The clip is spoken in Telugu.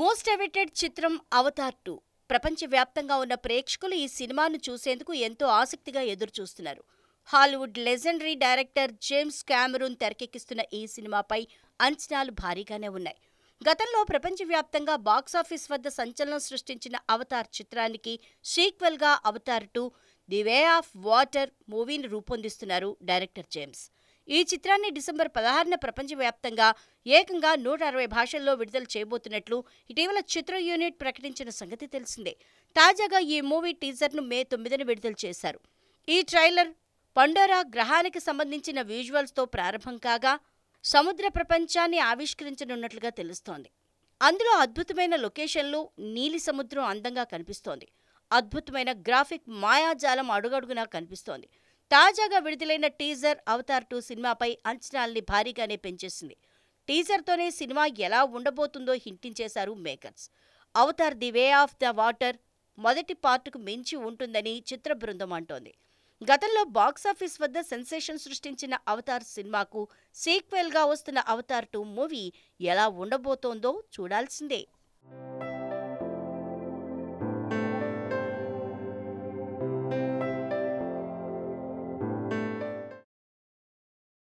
మోస్ట్ అవెటెడ్ చిత్రం అవతార్ టూ ప్రపంచవ్యాప్తంగా ఉన్న ప్రేక్షకులు ఈ సినిమాను చూసేందుకు ఎంతో ఆసక్తిగా ఎదురుచూస్తున్నారు Hollywood legendary director James Cameron తెరకెక్కిస్తున్న ఈ సినిమాపై అంచనాలు భారీగానే ఉన్నాయి గతంలో ప్రపంచవ్యాప్తంగా బాక్సాఫీస్ వద్ద సంచలనం సృష్టించిన అవతార్ చిత్రానికి సీక్వెల్గా Avatar two the way of water మూవీని రూపొందిస్తున్నారు డైరెక్టర్ జేమ్స్ ఈ చిత్రాన్ని డిసెంబర్ పదహారున ప్రపంచవ్యాప్తంగా ఏకంగా నూట అరవై భాషల్లో విడుదల చేయబోతున్నట్లు ఇటీవల చిత్ర యూనిట్ ప్రకటించిన సంగతి తెలిసిందే తాజాగా ఈ మూవీ టీజర్ను మే తొమ్మిదిన విడుదల చేశారు ఈ ట్రైలర్ పండోరా గ్రహానికి సంబంధించిన విజువల్స్తో ప్రారంభం కాగా సముద్ర ప్రపంచాన్ని ఆవిష్కరించనున్నట్లుగా తెలుస్తోంది అందులో అద్భుతమైన లొకేషన్లు నీలి సముద్రం అందంగా కనిపిస్తోంది అద్భుతమైన గ్రాఫిక్ మాయాజాలం అడుగడుగునా కనిపిస్తోంది తాజాగా విడుదలైన టీజర్ అవతార్ టూ సినిమాపై అంచనాల్ని భారీగానే పెంచేసింది టీజర్తోనే సినిమా ఎలా ఉండబోతుందో హింటించేశారు makers Avatar the way of the water మొదటి పార్టుకు మించి ఉంటుందని చిత్ర బృందం అంటోంది గతంలో బాక్సాఫీస్ వద్ద సెన్సేషన్ సృష్టించిన అవతార్ సినిమాకు సీక్వెల్గా వస్తున్న అవతార్ టూ మూవీ ఎలా ఉండబోతోందో చూడాల్సిందే